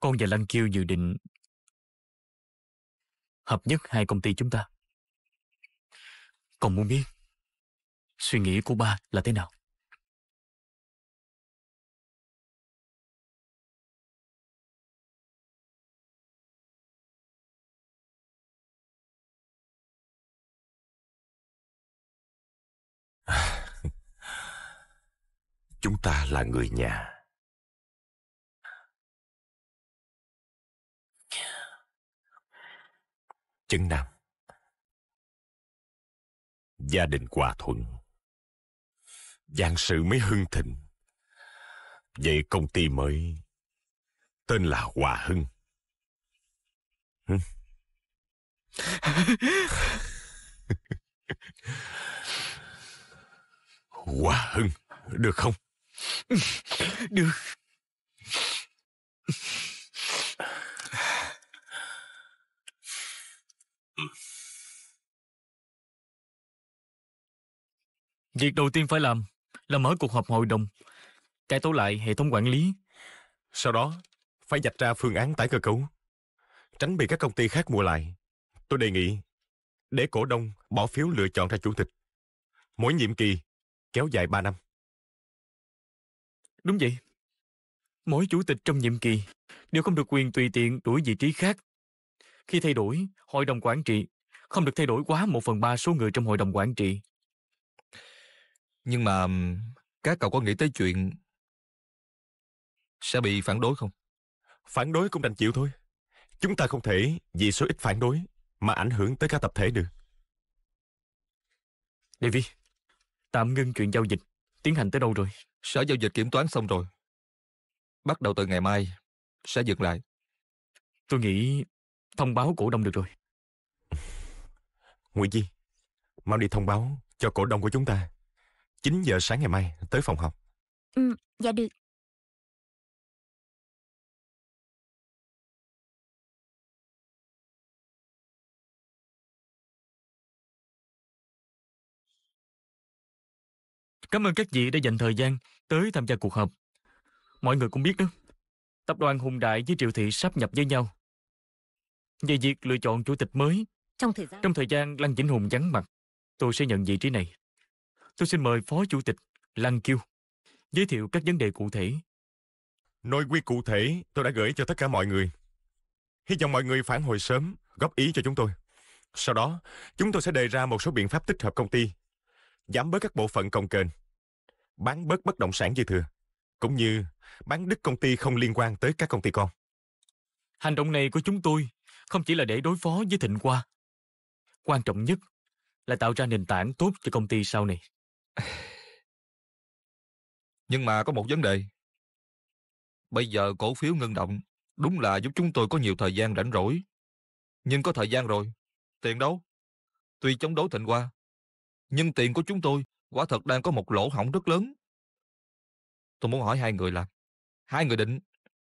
Con và Lăng Kiêu dự định hợp nhất hai công ty chúng ta. Còn muốn biết suy nghĩ của ba là thế nào? Chúng ta là người nhà Chân Nam Gia đình hòa thuận Giang sự mới hưng thịnh Vậy công ty mới Tên là Hòa Hưng Hòa Hưng Được không Được Việc đầu tiên phải làm là mở cuộc họp hội đồng, cải tổ lại hệ thống quản lý. Sau đó, phải dạch ra phương án tái cơ cấu, tránh bị các công ty khác mua lại. Tôi đề nghị để cổ đông bỏ phiếu lựa chọn ra chủ tịch. Mỗi nhiệm kỳ kéo dài 3 năm. Đúng vậy. Mỗi chủ tịch trong nhiệm kỳ đều không được quyền tùy tiện đuổi vị trí khác khi thay đổi, hội đồng quản trị không được thay đổi quá một phần ba số người trong hội đồng quản trị. Nhưng mà các cậu có nghĩ tới chuyện sẽ bị phản đối không? Phản đối cũng đành chịu thôi. Chúng ta không thể vì số ít phản đối mà ảnh hưởng tới cả tập thể được. David tạm ngưng chuyện giao dịch. Tiến hành tới đâu rồi? Sở giao dịch kiểm toán xong rồi. Bắt đầu từ ngày mai, sẽ dừng lại. Tôi nghĩ thông báo cổ đông được rồi. Nguyễn Di, mau đi thông báo cho cổ đông của chúng ta. 9 giờ sáng ngày mai tới phòng học. Ừ, dạ được. Cảm ơn các vị đã dành thời gian tới tham gia cuộc họp. Mọi người cũng biết đó, tập đoàn Hùng Đại với Triệu Thị sắp nhập với nhau về việc lựa chọn chủ tịch mới, trong thời gian trong thời gian Lăng Vĩnh Hùng vắng mặt, tôi sẽ nhận vị trí này. Tôi xin mời Phó Chủ tịch Lăng Kiêu giới thiệu các vấn đề cụ thể. Nội quy cụ thể tôi đã gửi cho tất cả mọi người. Hy vọng mọi người phản hồi sớm, góp ý cho chúng tôi. Sau đó, chúng tôi sẽ đề ra một số biện pháp tích hợp công ty, giảm bớt các bộ phận công kênh, bán bớt bất động sản dư thừa, cũng như bán đứt công ty không liên quan tới các công ty con. Hành động này của chúng tôi không chỉ là để đối phó với thịnh qua. Quan trọng nhất là tạo ra nền tảng tốt cho công ty sau này. Nhưng mà có một vấn đề. Bây giờ cổ phiếu ngân động đúng là giúp chúng tôi có nhiều thời gian rảnh rỗi. Nhưng có thời gian rồi, tiền đâu? Tuy chống đối thịnh qua, nhưng tiền của chúng tôi quả thật đang có một lỗ hỏng rất lớn. Tôi muốn hỏi hai người là hai người định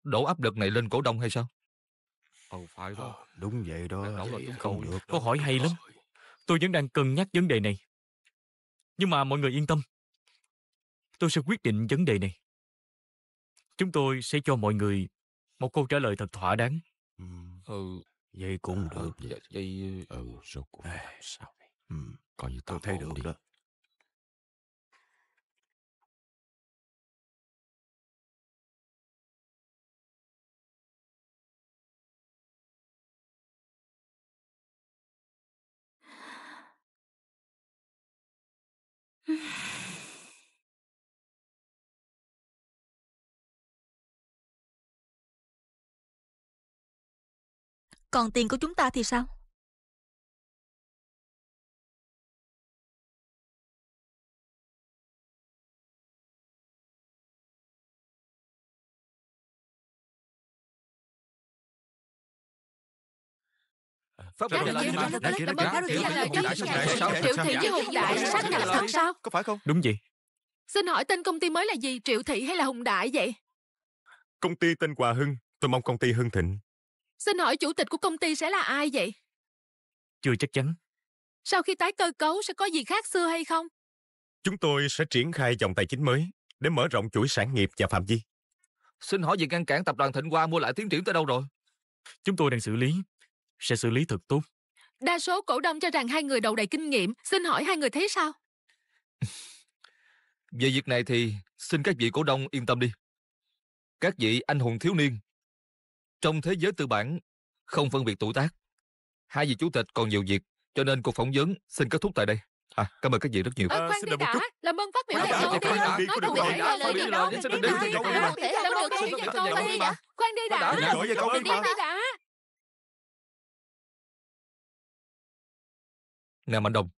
đổ áp lực này lên cổ đông hay sao? Ừ, phải đó. Ờ, đúng vậy đó. Đảo là chúng không được. Câu hỏi hay lắm. Tôi vẫn đang cân nhắc vấn đề này. Nhưng mà mọi người yên tâm. Tôi sẽ quyết định vấn đề này. Chúng tôi sẽ cho mọi người một câu trả lời thật thỏa đáng. Ừ. Vậy cũng ừ, được. Vậy, Ừ, rồi cũng làm sao. Ừ. Coi như tôi thấy được đi. đó. Còn tiền của chúng ta thì sao? Pháp luật là gì? Đại kia đó Triệu Thị với Hùng Đại sát nhập thật sao? Có phải không? Đúng vậy. Xin hỏi tên công ty mới là gì? Triệu Thị hay là Hùng Đại vậy? Công ty tên Hòa Hưng. Tôi mong công ty Hưng Thịnh. Xin hỏi chủ tịch của công ty sẽ là ai vậy? Chưa chắc chắn. Sau khi tái cơ cấu sẽ có gì khác xưa hay không? Chúng tôi sẽ triển khai dòng tài chính mới để mở rộng chuỗi sản nghiệp và phạm vi. Xin hỏi việc ngăn cản tập đoàn Thịnh Hoa mua lại tiến triển tới đâu rồi? Chúng tôi đang xử lý sẽ xử lý thật tốt. Đa số cổ đông cho rằng hai người đầu đầy kinh nghiệm. Xin hỏi hai người thấy sao? Về việc này thì xin các vị cổ đông yên tâm đi. Các vị anh hùng thiếu niên, trong thế giới tư bản, không phân biệt tuổi tác. Hai vị chủ tịch còn nhiều việc, cho nên cuộc phỏng vấn xin kết thúc tại đây. À, cảm ơn các vị rất nhiều. Ờ, à, khoan đi đã, làm ơn phát biểu lại công ty. Nói công ty trả lời gì đâu. Mình đi tại, không thể làm được chuyện cho công ty. Khoan đi đã. Nói về công ty mà. Nè Mạnh Đồng,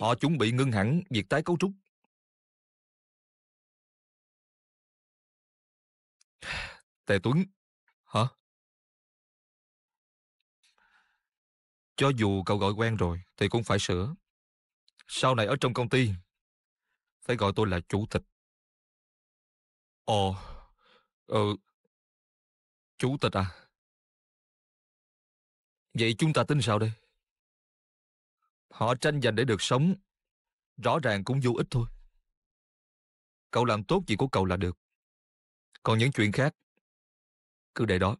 họ chuẩn bị ngưng hẳn việc tái cấu trúc. Tề Tuấn, hả? Cho dù cậu gọi quen rồi thì cũng phải sửa. Sau này ở trong công ty, phải gọi tôi là chủ tịch. Ồ, ừ, chủ tịch à? Vậy chúng ta tính sao đây? Họ tranh giành để được sống, rõ ràng cũng vô ích thôi. Cậu làm tốt việc của cậu là được. Còn những chuyện khác, cứ để đó.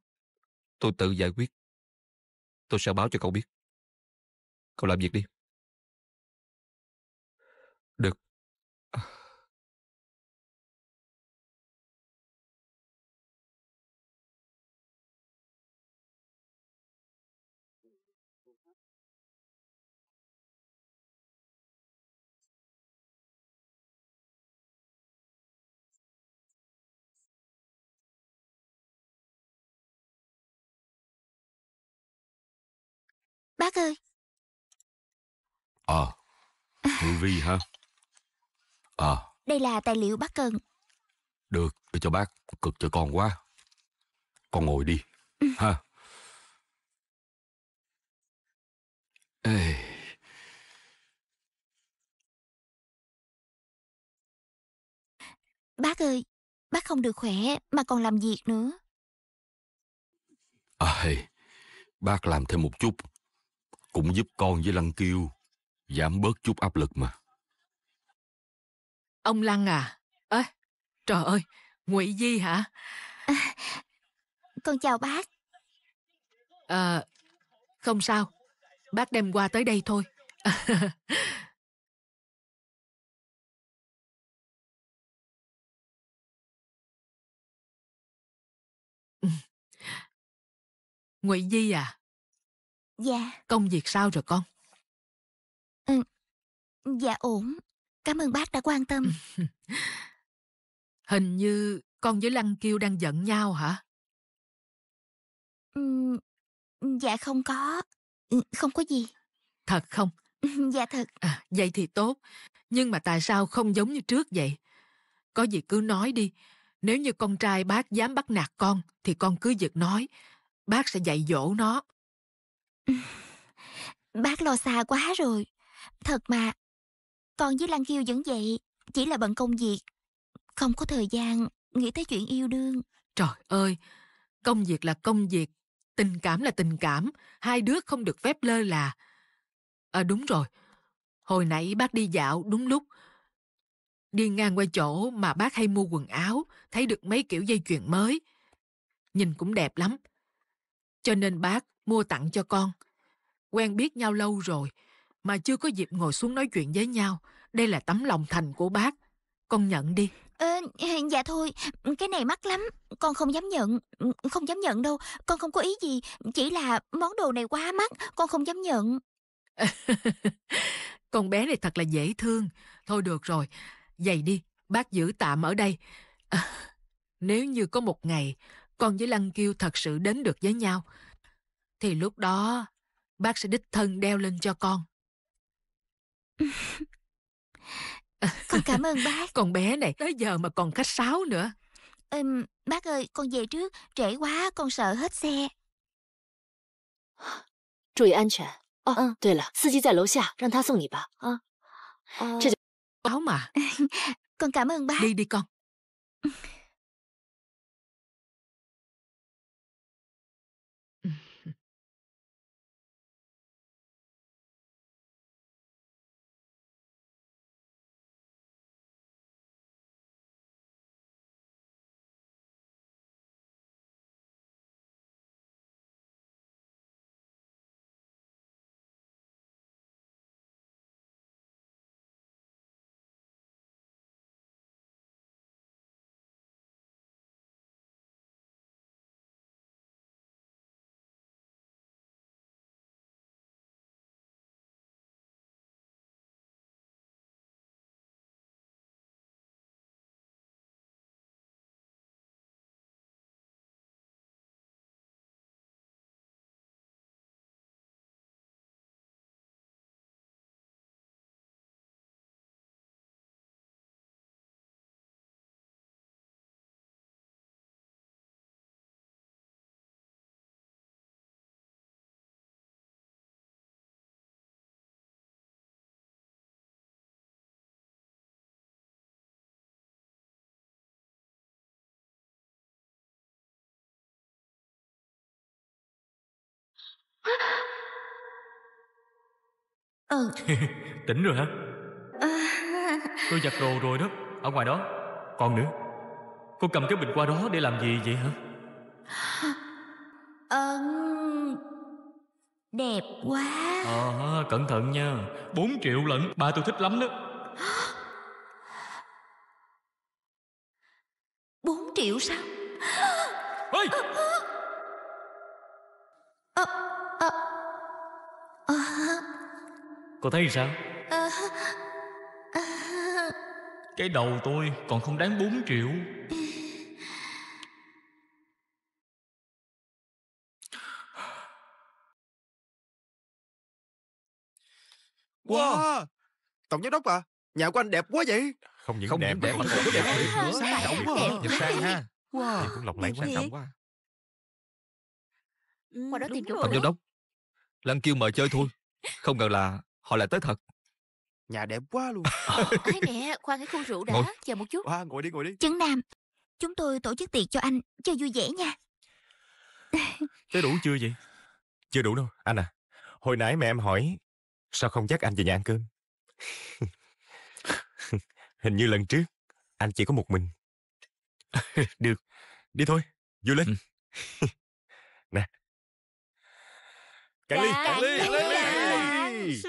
Tôi tự giải quyết. Tôi sẽ báo cho cậu biết. Cậu làm việc đi. Bác ơi Ờ à, Hương Vi hả Ờ Đây là tài liệu bác cần Được Để cho bác Cực cho con quá Con ngồi đi ừ. Ha Ê Bác ơi Bác không được khỏe Mà còn làm việc nữa À hey, Bác làm thêm một chút cũng giúp con với Lăng Kiêu giảm bớt chút áp lực mà. Ông Lăng à, ơi, trời ơi, Ngụy Di hả? À, con chào bác. À, không sao, bác đem qua tới đây thôi. Ngụy Di à, Dạ. Công việc sao rồi con? Ừ. Dạ ổn. Cảm ơn bác đã quan tâm. Hình như con với Lăng Kiêu đang giận nhau hả? Ừ. Dạ không có. Ừ, không có gì. Thật không? Dạ thật. À, vậy thì tốt. Nhưng mà tại sao không giống như trước vậy? Có gì cứ nói đi. Nếu như con trai bác dám bắt nạt con thì con cứ giật nói. Bác sẽ dạy dỗ nó. Bác lo xa quá rồi. Thật mà, con với lăng Kiêu vẫn vậy, chỉ là bận công việc. Không có thời gian nghĩ tới chuyện yêu đương. Trời ơi, công việc là công việc, tình cảm là tình cảm, hai đứa không được phép lơ là. À đúng rồi, hồi nãy bác đi dạo đúng lúc, đi ngang qua chỗ mà bác hay mua quần áo, thấy được mấy kiểu dây chuyền mới. Nhìn cũng đẹp lắm. Cho nên bác mua tặng cho con quen biết nhau lâu rồi, mà chưa có dịp ngồi xuống nói chuyện với nhau. Đây là tấm lòng thành của bác. Con nhận đi. Ờ, dạ thôi, cái này mắc lắm. Con không dám nhận, không dám nhận đâu. Con không có ý gì, chỉ là món đồ này quá mắc, con không dám nhận. con bé này thật là dễ thương. Thôi được rồi, giày đi, bác giữ tạm ở đây. À, nếu như có một ngày con với Lăng Kiêu thật sự đến được với nhau, thì lúc đó bác sẽ đích thân đeo lên cho con. con cảm ơn bác. Con bé này, tới giờ mà còn khách sáo nữa. Ừm, bác ơi, con về trước, trễ quá, con sợ hết xe. chú ý an toàn đúng rồi, 注意安全哦！嗯，对了，司机在楼下，让他送你吧。啊，这就。báo mà. con cảm ơn bác. Đi đi con. ờ, Tỉnh rồi hả ờ. Tôi giặt đồ rồi đó Ở ngoài đó Còn nữa Cô cầm cái bình qua đó để làm gì vậy hả Ờ Đẹp quá à, Cẩn thận nha 4 triệu lận Ba tôi thích lắm đó 4 triệu sao Cô thấy sao Cái đầu tôi còn không đáng 4 triệu Wow, wow. Tổng giám đốc à Nhà của anh đẹp quá vậy Không những không đẹp, đẹp, đẹp, đẹp, đẹp, đẹp, sang trọng quá Nhìn sang ha Wow Thì cũng lọc lẫy sang trọng quá ừ, Qua đó tìm chỗ Tổng giám đốc Lan kêu mời chơi thôi Không ngờ là họ lại tới thật nhà đẹp quá luôn ấy nè khoan cái khu rượu đã ngồi. chờ một chút à, ngồi đi ngồi đi chấn nam chúng tôi tổ chức tiệc cho anh cho vui vẻ nha tới đủ chưa vậy chưa đủ đâu anh à hồi nãy mẹ em hỏi sao không dắt anh về nhà ăn cơm hình như lần trước anh chỉ có một mình được đi thôi vui lên ừ. nè cạn ly cạn ly, cạn ly.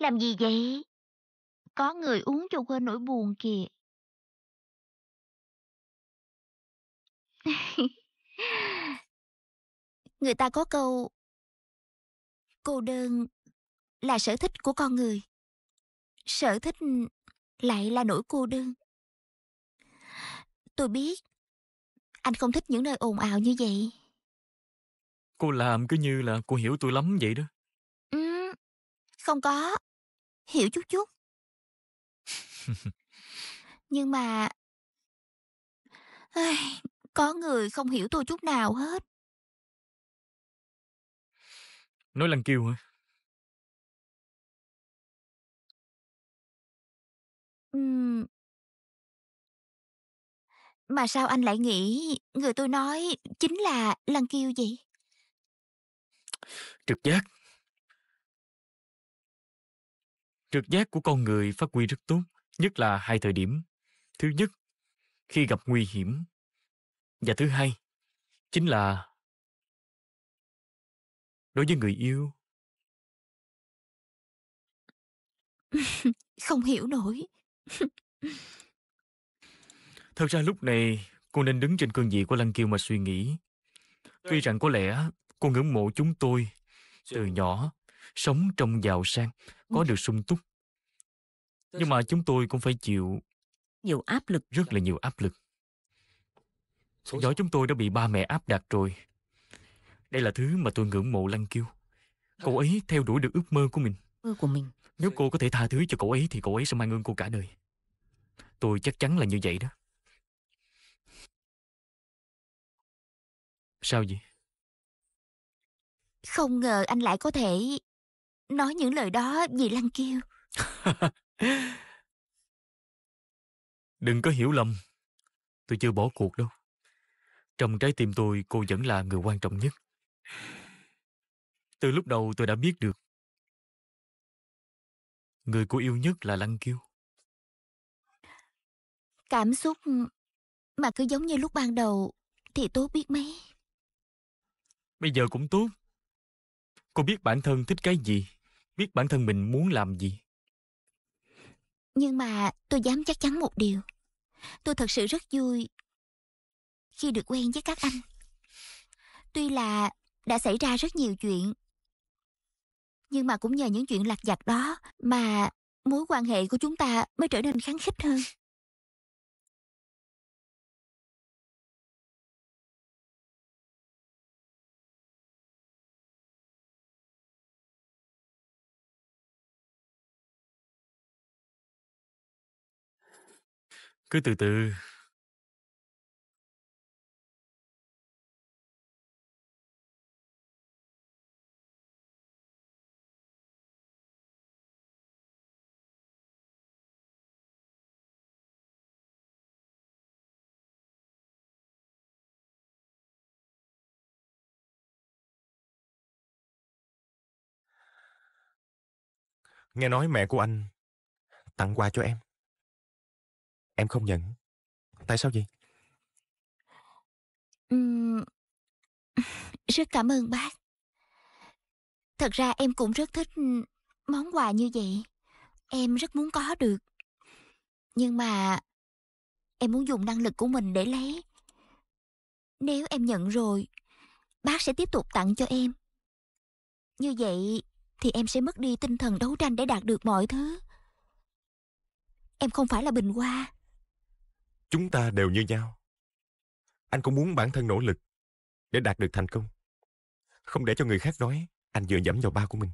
Làm gì vậy? Có người uống cho quên nỗi buồn kìa. người ta có câu cô đơn là sở thích của con người sở thích lại là nỗi cô đơn tôi biết anh không thích những nơi ồn ào như vậy cô làm cứ như là cô hiểu tôi lắm vậy đó ừ không có hiểu chút chút nhưng mà Ai, có người không hiểu tôi chút nào hết nói lăng kiều hả uhm. mà sao anh lại nghĩ người tôi nói chính là lăng kiều vậy trực giác Trực giác của con người phát huy rất tốt, nhất là hai thời điểm. Thứ nhất, khi gặp nguy hiểm. Và thứ hai, chính là đối với người yêu. Không hiểu nổi. Thật ra lúc này, cô nên đứng trên cương vị của Lăng kiều mà suy nghĩ. Tuy rằng có lẽ cô ngưỡng mộ chúng tôi từ nhỏ sống trong giàu sang, có được sung túc. Nhưng mà chúng tôi cũng phải chịu nhiều áp lực. Rất là nhiều áp lực. Giỏi chúng tôi đã bị ba mẹ áp đặt rồi. Đây là thứ mà tôi ngưỡng mộ Lăng Kiêu. Cậu ấy theo đuổi được ước mơ của mình. Mơ của mình. Nếu cô có thể tha thứ cho cậu ấy thì cậu ấy sẽ mang ơn cô cả đời. Tôi chắc chắn là như vậy đó. Sao vậy? Không ngờ anh lại có thể nói những lời đó vì Lăng Kiêu. Đừng có hiểu lầm. Tôi chưa bỏ cuộc đâu. Trong trái tim tôi, cô vẫn là người quan trọng nhất. Từ lúc đầu tôi đã biết được. Người cô yêu nhất là Lăng Kiêu. Cảm xúc mà cứ giống như lúc ban đầu thì tốt biết mấy. Bây giờ cũng tốt. Cô biết bản thân thích cái gì biết bản thân mình muốn làm gì. Nhưng mà tôi dám chắc chắn một điều. Tôi thật sự rất vui khi được quen với các anh. Tuy là đã xảy ra rất nhiều chuyện, nhưng mà cũng nhờ những chuyện lạc vặt đó mà mối quan hệ của chúng ta mới trở nên kháng khích hơn. Cứ từ từ. Nghe nói mẹ của anh tặng quà cho em. Em không nhận. Tại sao vậy? Ừm, rất cảm ơn bác. Thật ra em cũng rất thích món quà như vậy. Em rất muốn có được. Nhưng mà em muốn dùng năng lực của mình để lấy. Nếu em nhận rồi, bác sẽ tiếp tục tặng cho em. Như vậy thì em sẽ mất đi tinh thần đấu tranh để đạt được mọi thứ. Em không phải là bình hoa. Chúng ta đều như nhau. Anh cũng muốn bản thân nỗ lực để đạt được thành công. Không để cho người khác nói anh dựa dẫm vào ba của mình.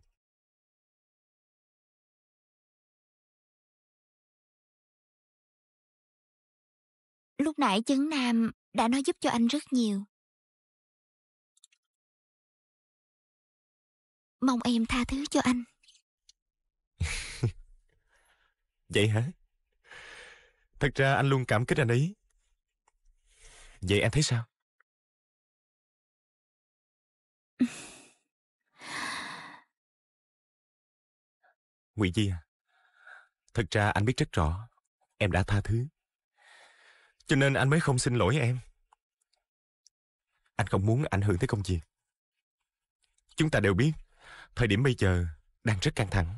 Lúc nãy Chấn Nam đã nói giúp cho anh rất nhiều. Mong em tha thứ cho anh. Vậy hả? Thật ra anh luôn cảm kích anh ấy. Vậy anh thấy sao? Nguyễn Di à, thật ra anh biết rất rõ, em đã tha thứ. Cho nên anh mới không xin lỗi em. Anh không muốn ảnh hưởng tới công việc. Chúng ta đều biết, thời điểm bây giờ đang rất căng thẳng.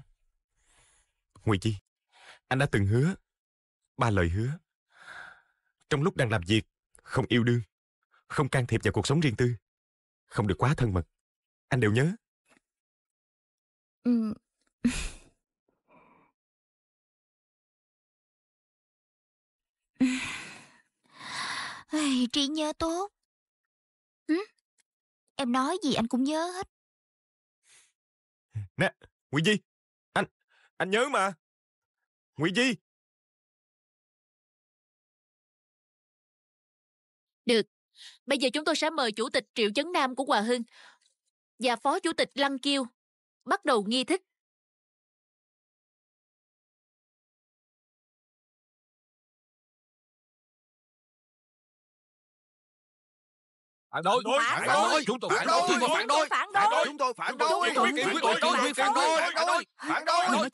Nguyễn Di anh đã từng hứa ba lời hứa. Trong lúc đang làm việc, không yêu đương, không can thiệp vào cuộc sống riêng tư, không được quá thân mật. Anh đều nhớ. Ừ. Trí nhớ tốt. Ừ? Em nói gì anh cũng nhớ hết. Nè, Nguyễn Di, anh, anh nhớ mà. Nguyễn Di. Được. Bây giờ chúng tôi sẽ mời Chủ tịch Triệu Chấn Nam của Hòa Hưng và Phó Chủ tịch Lăng Kiêu bắt đầu nghi thức. phản đối phản đối chúng tôi phản đối chúng tôi phản đối Chúng tôi phản đối chúng tôi phản đối chúng tôi phản đối chúng tôi phản đối Chúng tôi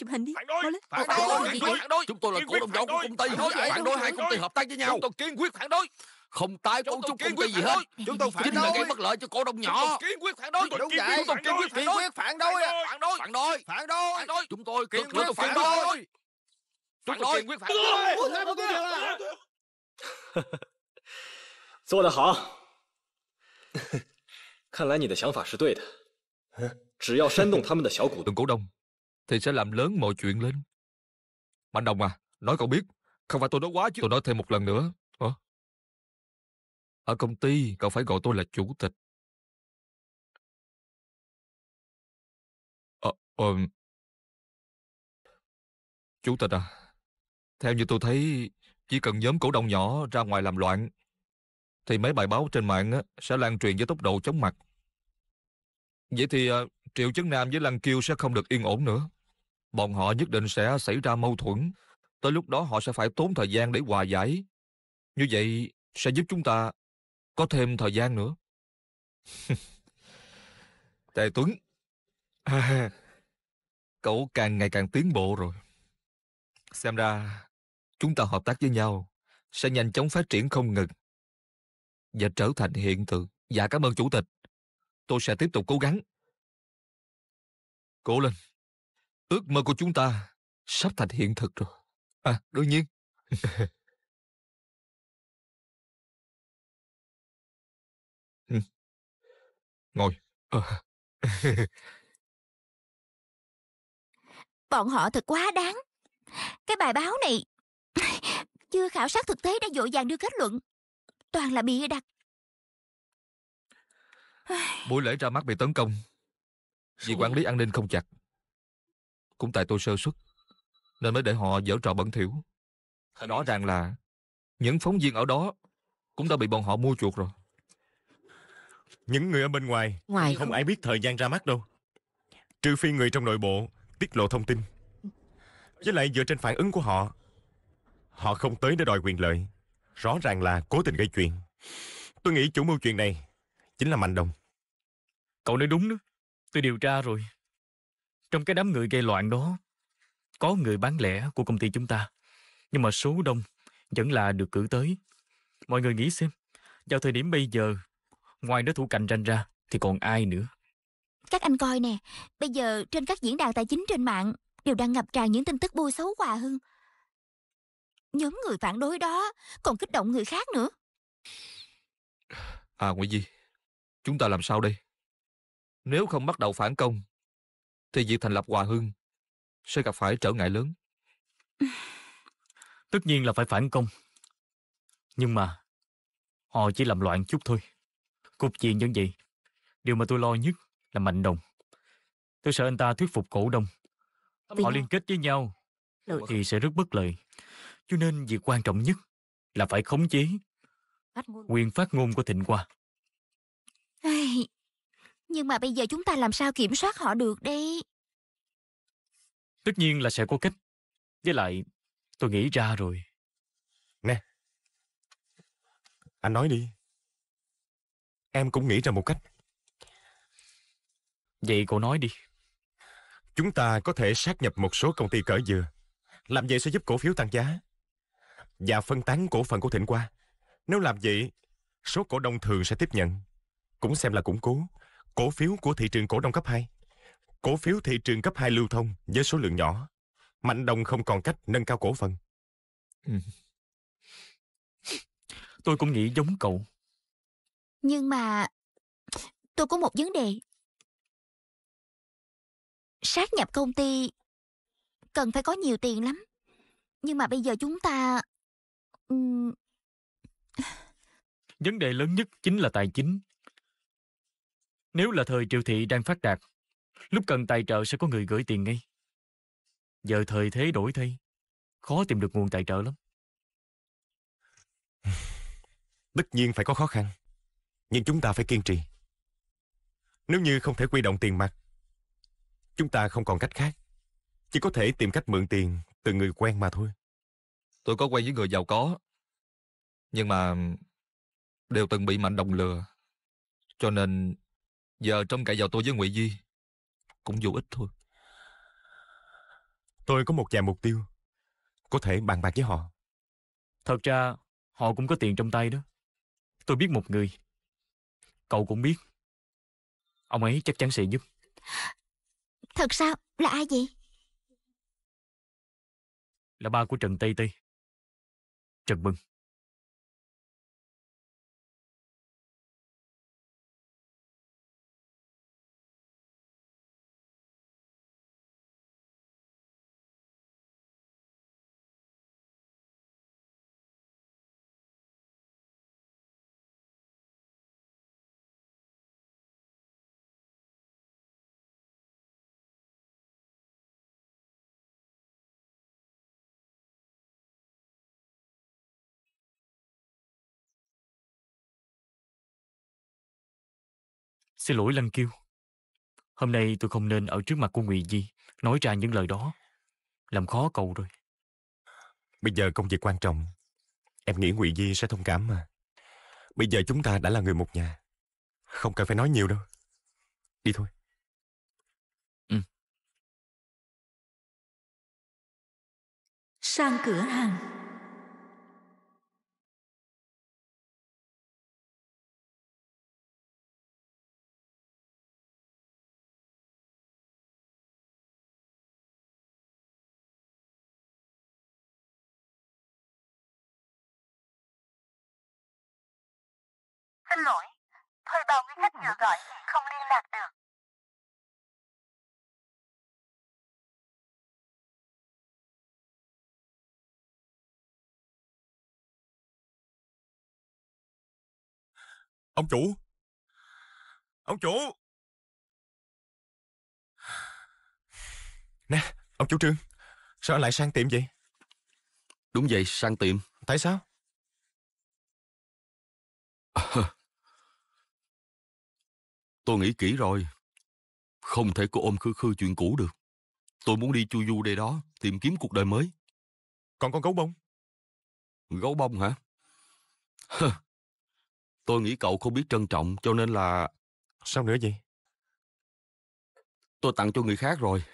phản đối Chúng tôi phản đối Chúng tôi phản đối. Chúng tôi phản đối Chúng tôi phản đối Chúng tôi phản đối chúng tôi phản đối. Chúng tôi phản đối. Chúng tôi phản đối Chúng tôi phản đối. Chúng tôi phản đối. chúng tôi kiên quyết phản đối không tái cấu trúc công ty gì hết chúng tôi phản chính là gây bất lợi cho cổ đông nhỏ kiên quyết phản đối đúng vậy chúng tôi kiên quyết kiên quyết phản đối phản đối phản đối phản đối chúng tôi kiên quyết phản đối phản đối kiên quyết phản đối phản đối phản đối thì sẽ làm lớn mọi chuyện lên. Mạnh Đồng à, nói cậu biết, không phải tôi nói quá chứ. Tôi nói thêm một lần nữa, ở công ty, cậu phải gọi tôi là chủ tịch. Ờ, ờ, chủ tịch à, theo như tôi thấy, chỉ cần nhóm cổ đông nhỏ ra ngoài làm loạn, thì mấy bài báo trên mạng sẽ lan truyền với tốc độ chóng mặt. Vậy thì ờ, Triệu Chấn Nam với Lăng Kiêu sẽ không được yên ổn nữa. Bọn họ nhất định sẽ xảy ra mâu thuẫn. Tới lúc đó họ sẽ phải tốn thời gian để hòa giải. Như vậy sẽ giúp chúng ta có thêm thời gian nữa. tài Tuấn, à, cậu càng ngày càng tiến bộ rồi. Xem ra, chúng ta hợp tác với nhau sẽ nhanh chóng phát triển không ngừng và trở thành hiện tượng. Dạ cảm ơn Chủ tịch. Tôi sẽ tiếp tục cố gắng. Cố lên. Ước mơ của chúng ta sắp thành hiện thực rồi. À, đương nhiên. Ngồi. Ờ. Bọn họ thật quá đáng. Cái bài báo này chưa khảo sát thực tế đã dội vàng đưa kết luận. Toàn là bịa đặt. Buổi lễ ra mắt bị tấn công. Vì quản lý an ninh không chặt. Cũng tại tôi sơ xuất. Nên mới để họ dở trò bẩn thỉu. Rõ ràng là những phóng viên ở đó cũng đã bị bọn họ mua chuộc rồi. Những người ở bên ngoài, ngoài không, không ai biết thời gian ra mắt đâu. Trừ phi người trong nội bộ tiết lộ thông tin. Với lại dựa trên phản ứng của họ, họ không tới để đòi quyền lợi. Rõ ràng là cố tình gây chuyện. Tôi nghĩ chủ mưu chuyện này chính là Mạnh Đồng. Cậu nói đúng đó. Tôi điều tra rồi. Trong cái đám người gây loạn đó, có người bán lẻ của công ty chúng ta. Nhưng mà số đông vẫn là được cử tới. Mọi người nghĩ xem, vào thời điểm bây giờ, Ngoài đối thủ cạnh tranh ra thì còn ai nữa? Các anh coi nè, bây giờ trên các diễn đàn tài chính trên mạng đều đang ngập tràn những tin tức bôi xấu Hòa Hưng. Nhóm người phản đối đó còn kích động người khác nữa. À Nguyễn Di, chúng ta làm sao đây? Nếu không bắt đầu phản công, thì việc thành lập Hòa Hưng sẽ gặp phải trở ngại lớn. Tất nhiên là phải phản công. Nhưng mà họ chỉ làm loạn chút thôi. Cục diện vẫn vậy. Điều mà tôi lo nhất là Mạnh Đồng. Tôi sợ anh ta thuyết phục cổ đông. Họ liên kết với nhau thì sẽ rất bất lợi. Cho nên việc quan trọng nhất là phải khống chế quyền phát ngôn của Thịnh Hoa. Nhưng mà bây giờ chúng ta làm sao kiểm soát họ được đây? Tất nhiên là sẽ có cách. Với lại, tôi nghĩ ra rồi. Nè, anh nói đi. Em cũng nghĩ ra một cách. Vậy cậu nói đi. Chúng ta có thể sát nhập một số công ty cỡ vừa Làm vậy sẽ giúp cổ phiếu tăng giá. Và phân tán cổ phần của Thịnh qua. Nếu làm vậy, số cổ đông thường sẽ tiếp nhận. Cũng xem là củng cố. Cổ phiếu của thị trường cổ đông cấp 2. Cổ phiếu thị trường cấp 2 lưu thông với số lượng nhỏ. Mạnh đồng không còn cách nâng cao cổ phần. Ừ. Tôi cũng nghĩ giống cậu. Nhưng mà tôi có một vấn đề. Sát nhập công ty cần phải có nhiều tiền lắm. Nhưng mà bây giờ chúng ta... Vấn đề lớn nhất chính là tài chính. Nếu là thời triệu thị đang phát đạt, lúc cần tài trợ sẽ có người gửi tiền ngay. Giờ thời thế đổi thay, khó tìm được nguồn tài trợ lắm. Tất nhiên phải có khó khăn. Nhưng chúng ta phải kiên trì. Nếu như không thể quy động tiền mặt, chúng ta không còn cách khác. Chỉ có thể tìm cách mượn tiền từ người quen mà thôi. Tôi có quen với người giàu có, nhưng mà đều từng bị mạnh đồng lừa. Cho nên giờ trong cãi giàu tôi với Ngụy Di cũng vô ích thôi. Tôi có một vài mục tiêu, có thể bàn bạc với họ. Thật ra, họ cũng có tiền trong tay đó. Tôi biết một người, Cậu cũng biết Ông ấy chắc chắn sẽ giúp Thật sao? Là ai vậy? Là ba của Trần Tây Tây Trần Mừng Xin lỗi Lăng Kiêu. Hôm nay tôi không nên ở trước mặt của Ngụy Di nói ra những lời đó. Làm khó cậu rồi. Bây giờ công việc quan trọng. Em nghĩ Ngụy Di sẽ thông cảm mà. Bây giờ chúng ta đã là người một nhà. Không cần phải nói nhiều đâu. Đi thôi. Ừ. Sang cửa hàng xin lỗi, thuê bao với khách vừa gọi thì không liên lạc được. Ông chủ! Ông chủ! Nè, ông chủ Trương, sao anh lại sang tiệm vậy? Đúng vậy, sang tiệm. Tại sao? Tôi nghĩ kỹ rồi. Không thể cứ ôm khư khư chuyện cũ được. Tôi muốn đi chu du đây đó, tìm kiếm cuộc đời mới. Còn con gấu bông? Gấu bông hả? tôi nghĩ cậu không biết trân trọng cho nên là... Sao nữa vậy? Tôi tặng cho người khác rồi.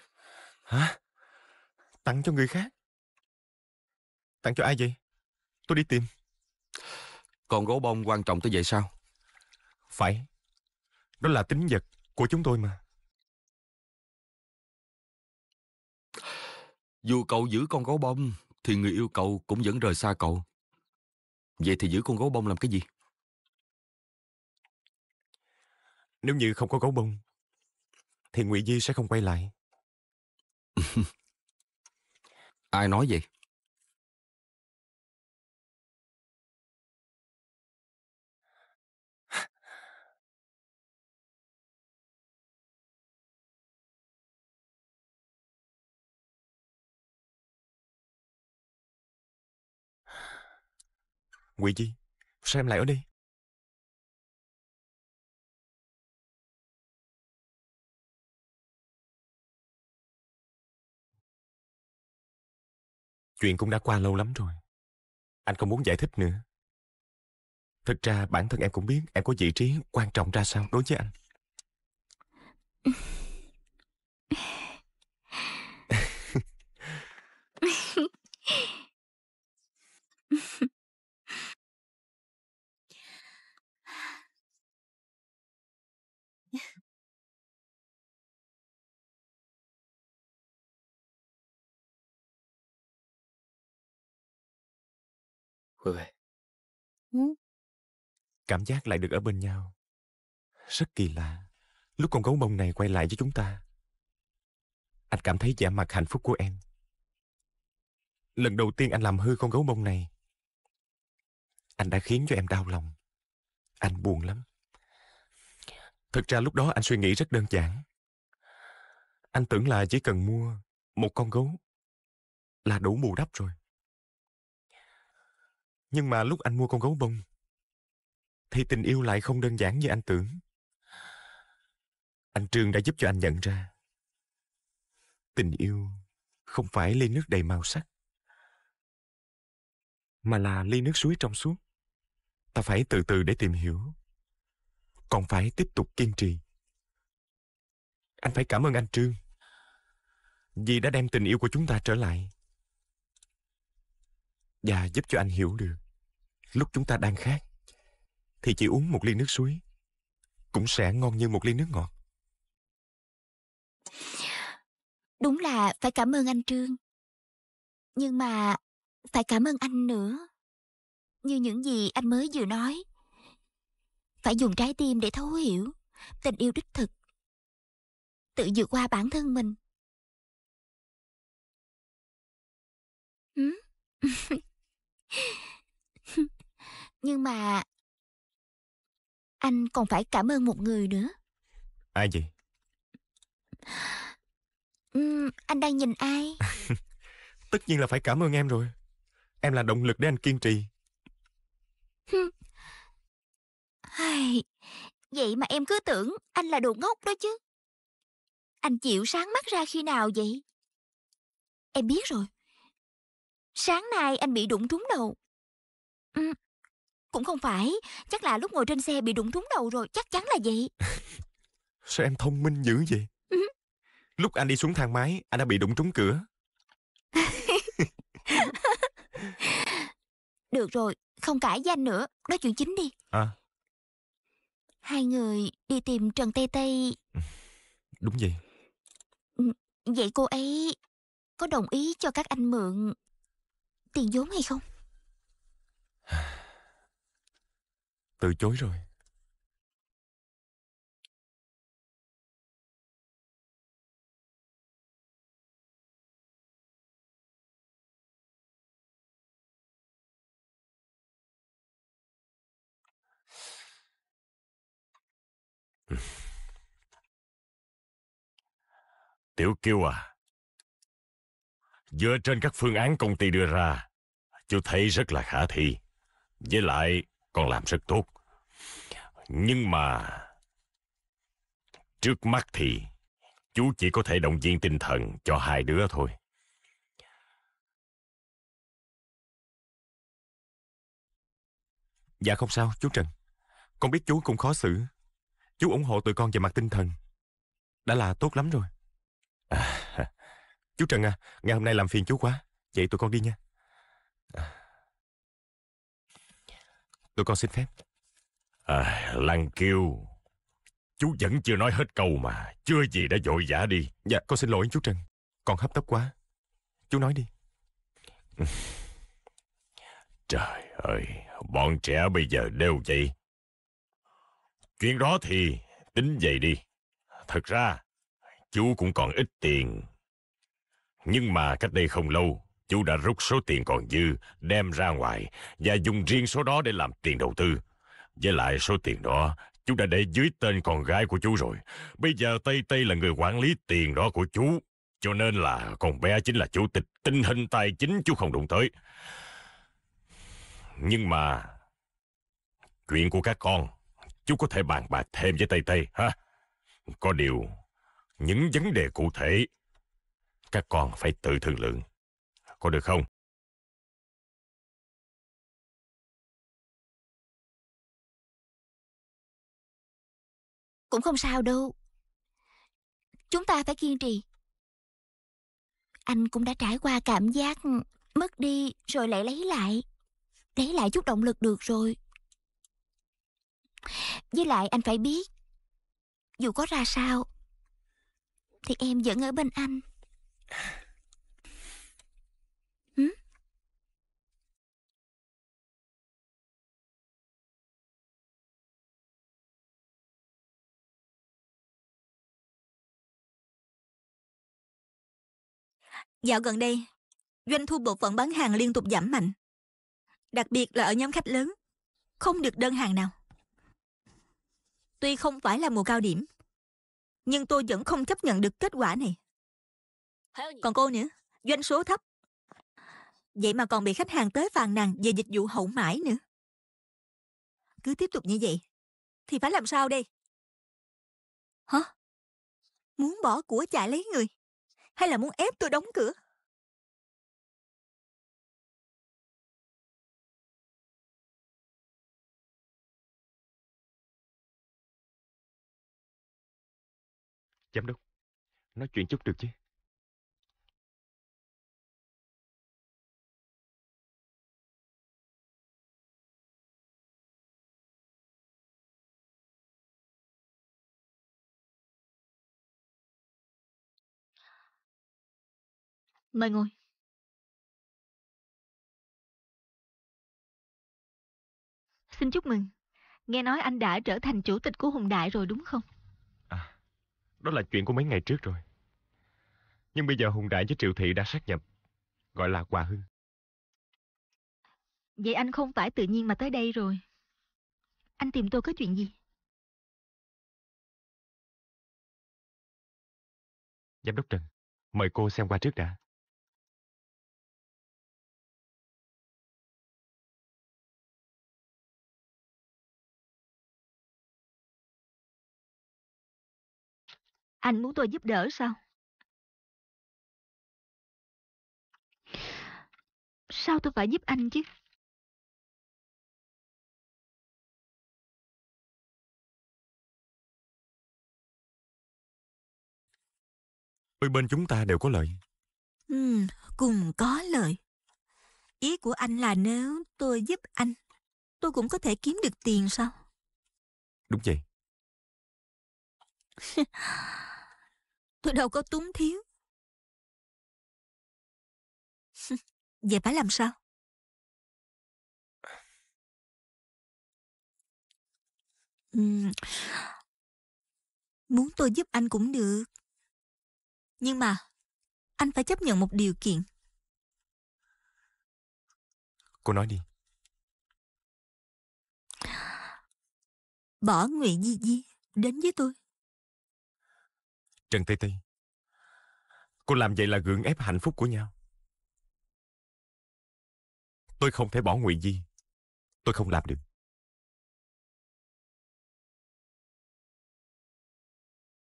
Hả? Tặng cho người khác? Tặng cho ai vậy? Tôi đi tìm. Còn gấu bông quan trọng tới vậy sao? Phải. Đó là tính vật của chúng tôi mà. Dù cậu giữ con gấu bông, thì người yêu cậu cũng vẫn rời xa cậu. Vậy thì giữ con gấu bông làm cái gì? Nếu như không có gấu bông, thì Ngụy Di sẽ không quay lại. Ai nói vậy? Ngụy gì sao em lại ở đây? Chuyện cũng đã qua lâu lắm rồi. Anh không muốn giải thích nữa. Thực ra bản thân em cũng biết em có vị trí quan trọng ra sao đối với anh. Huệ Huệ ừ? Cảm giác lại được ở bên nhau Rất kỳ lạ Lúc con gấu bông này quay lại với chúng ta Anh cảm thấy vẻ mặt hạnh phúc của em Lần đầu tiên anh làm hư con gấu bông này Anh đã khiến cho em đau lòng Anh buồn lắm Thực ra lúc đó anh suy nghĩ rất đơn giản Anh tưởng là chỉ cần mua Một con gấu Là đủ bù đắp rồi nhưng mà lúc anh mua con gấu bông, thì tình yêu lại không đơn giản như anh tưởng. Anh Trương đã giúp cho anh nhận ra, tình yêu không phải ly nước đầy màu sắc, mà là ly nước suối trong suốt. Ta phải từ từ để tìm hiểu, còn phải tiếp tục kiên trì. Anh phải cảm ơn anh Trương vì đã đem tình yêu của chúng ta trở lại và giúp cho anh hiểu được lúc chúng ta đang khát, thì chỉ uống một ly nước suối cũng sẽ ngon như một ly nước ngọt. Đúng là phải cảm ơn anh Trương. Nhưng mà phải cảm ơn anh nữa. Như những gì anh mới vừa nói. Phải dùng trái tim để thấu hiểu tình yêu đích thực. Tự vượt qua bản thân mình. Ừ? Nhưng mà... Anh còn phải cảm ơn một người nữa. Ai vậy? Ừ, anh đang nhìn ai? Tất nhiên là phải cảm ơn em rồi. Em là động lực để anh kiên trì. hay vậy mà em cứ tưởng anh là đồ ngốc đó chứ. Anh chịu sáng mắt ra khi nào vậy? Em biết rồi. Sáng nay anh bị đụng trúng đầu. Cũng không phải, chắc là lúc ngồi trên xe bị đụng trúng đầu rồi, chắc chắn là vậy. Sao em thông minh dữ vậy? Ừ. Lúc anh đi xuống thang máy, anh đã bị đụng trúng cửa. Được rồi, không cãi với anh nữa, nói chuyện chính đi. À. Hai người đi tìm Trần Tây Tây. Ừ, đúng vậy. Ừ, vậy cô ấy có đồng ý cho các anh mượn tiền vốn hay không? Từ chối rồi. Tiểu Kiêu à, dựa trên các phương án công ty đưa ra, chú thấy rất là khả thi. Với lại, con làm rất tốt. Nhưng mà... Trước mắt thì chú chỉ có thể động viên tinh thần cho hai đứa thôi. Dạ không sao, chú Trần. Con biết chú cũng khó xử. Chú ủng hộ tụi con về mặt tinh thần. Đã là tốt lắm rồi. À, chú Trần à, ngày hôm nay làm phiền chú quá. Vậy tụi con đi nha. À. Tụi con xin phép à, Lăng Kiêu Chú vẫn chưa nói hết câu mà Chưa gì đã vội vã đi Dạ con xin lỗi chú Trần Con hấp tấp quá Chú nói đi Trời ơi Bọn trẻ bây giờ đều vậy Chuyện đó thì Tính vậy đi Thật ra chú cũng còn ít tiền Nhưng mà cách đây không lâu Chú đã rút số tiền còn dư, đem ra ngoài và dùng riêng số đó để làm tiền đầu tư. Với lại số tiền đó, chú đã để dưới tên con gái của chú rồi. Bây giờ Tây Tây là người quản lý tiền đó của chú. Cho nên là con bé chính là chủ tịch tinh hình tài chính chú không đụng tới. Nhưng mà chuyện của các con, chú có thể bàn bạc thêm với Tây Tây ha. Có điều, những vấn đề cụ thể, các con phải tự thương lượng có được không? Cũng không sao đâu. Chúng ta phải kiên trì. Anh cũng đã trải qua cảm giác mất đi rồi lại lấy lại. Lấy lại chút động lực được rồi. Với lại anh phải biết, dù có ra sao, thì em vẫn ở bên anh. Dạo gần đây, doanh thu bộ phận bán hàng liên tục giảm mạnh. Đặc biệt là ở nhóm khách lớn, không được đơn hàng nào. Tuy không phải là mùa cao điểm, nhưng tôi vẫn không chấp nhận được kết quả này. Còn cô nữa, doanh số thấp. Vậy mà còn bị khách hàng tới phàn nàn về dịch vụ hậu mãi nữa. Cứ tiếp tục như vậy, thì phải làm sao đây? Hả? Muốn bỏ của chạy lấy người hay là muốn ép tôi đóng cửa giám đốc nói chuyện chút được chứ Mời ngồi. Xin chúc mừng. Nghe nói anh đã trở thành chủ tịch của Hùng Đại rồi đúng không? À, đó là chuyện của mấy ngày trước rồi. Nhưng bây giờ Hùng Đại với Triệu Thị đã sát nhập, gọi là Hòa Hưng. Vậy anh không phải tự nhiên mà tới đây rồi. Anh tìm tôi có chuyện gì? Giám đốc Trần, mời cô xem qua trước đã. Anh muốn tôi giúp đỡ sao? Sao tôi phải giúp anh chứ? Đôi bên chúng ta đều có lợi. Ừ, cùng có lợi. Ý của anh là nếu tôi giúp anh, tôi cũng có thể kiếm được tiền sao? Đúng vậy. Tôi đâu có túng thiếu. Vậy phải làm sao? Uhm. Muốn tôi giúp anh cũng được. Nhưng mà, anh phải chấp nhận một điều kiện. Cô nói đi. Bỏ Nguyễn Di Di đến với tôi. Trần Tây Tây Cô làm vậy là gượng ép hạnh phúc của nhau Tôi không thể bỏ Ngụy Di Tôi không làm được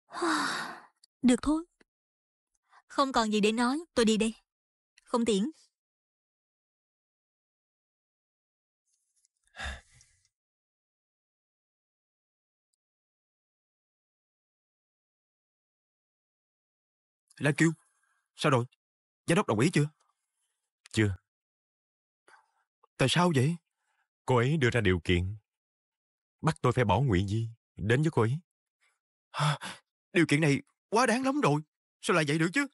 Được thôi Không còn gì để nói Tôi đi đây Không tiễn La Kiêu, sao rồi? Giám đốc đồng ý chưa? Chưa. Tại sao vậy? Cô ấy đưa ra điều kiện. Bắt tôi phải bỏ Nguyễn Di, đến với cô ấy. điều kiện này quá đáng lắm rồi. Sao lại vậy được chứ?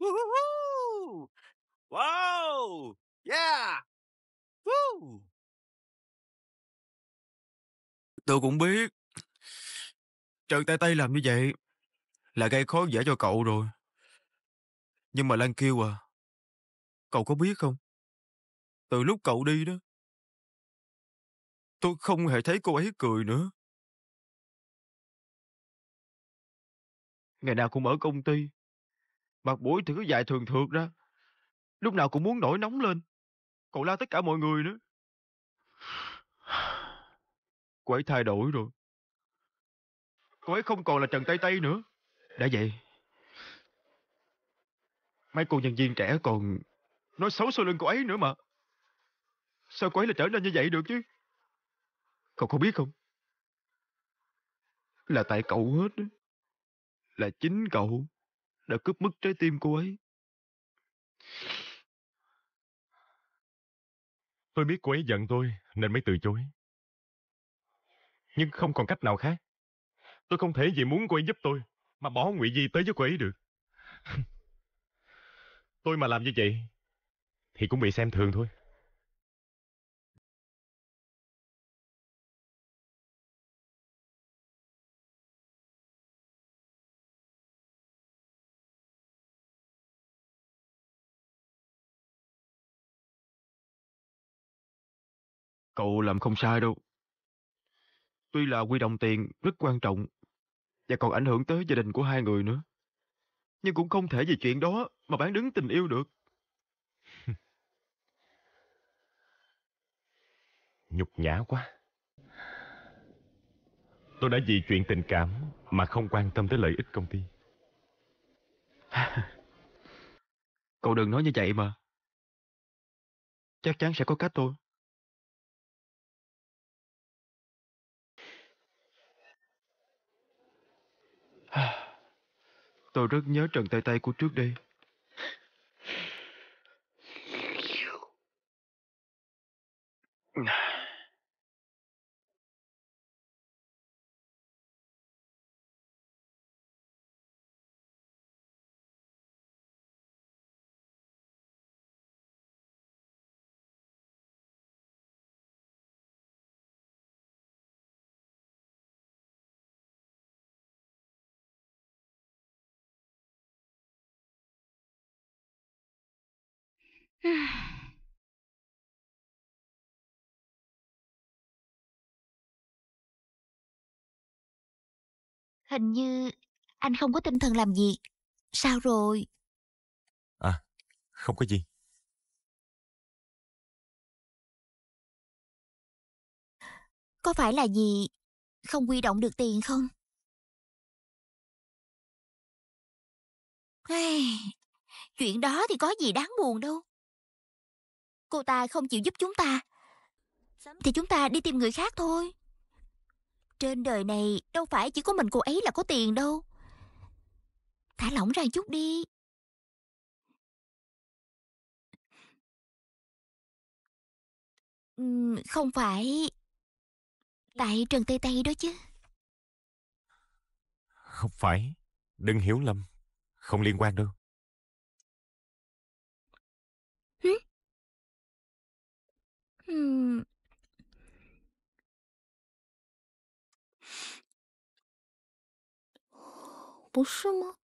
Woohoo! Wow! Yeah! Woo! Tôi cũng biết. Trần tay tay làm như vậy là gây khó dễ cho cậu rồi. Nhưng mà Lan kêu à, cậu có biết không? Từ lúc cậu đi đó, tôi không hề thấy cô ấy cười nữa. Ngày nào cũng ở công ty, Mặt mũi thì cứ dài thường thường ra. Lúc nào cũng muốn nổi nóng lên. Còn la tất cả mọi người nữa. Cô ấy thay đổi rồi. Cô ấy không còn là Trần Tây Tây nữa. Đã vậy. Mấy cô nhân viên trẻ còn nói xấu sau lưng cô ấy nữa mà. Sao cô ấy lại trở nên như vậy được chứ? Cậu có biết không? Là tại cậu hết. Đó. Là chính cậu đã cướp mất trái tim cô ấy. Tôi biết cô ấy giận tôi nên mới từ chối. Nhưng không còn cách nào khác. Tôi không thể vì muốn cô ấy giúp tôi mà bỏ Ngụy Di tới với cô ấy được. tôi mà làm như vậy thì cũng bị xem thường thôi. Cậu làm không sai đâu. Tuy là quy động tiền rất quan trọng và còn ảnh hưởng tới gia đình của hai người nữa. Nhưng cũng không thể vì chuyện đó mà bán đứng tình yêu được. Nhục nhã quá. Tôi đã vì chuyện tình cảm mà không quan tâm tới lợi ích công ty. Cậu đừng nói như vậy mà. Chắc chắn sẽ có cách thôi. Tôi rất nhớ Trần Tay Tay của trước đây. Hình như anh không có tinh thần làm việc. Sao rồi? À, không có gì. Có phải là gì không quy động được tiền không? Hey, chuyện đó thì có gì đáng buồn đâu cô ta không chịu giúp chúng ta thì chúng ta đi tìm người khác thôi trên đời này đâu phải chỉ có mình cô ấy là có tiền đâu thả lỏng ra chút đi ừ, không phải tại trần tây tây đó chứ không phải đừng hiểu lầm không liên quan đâu 嗯，不是吗？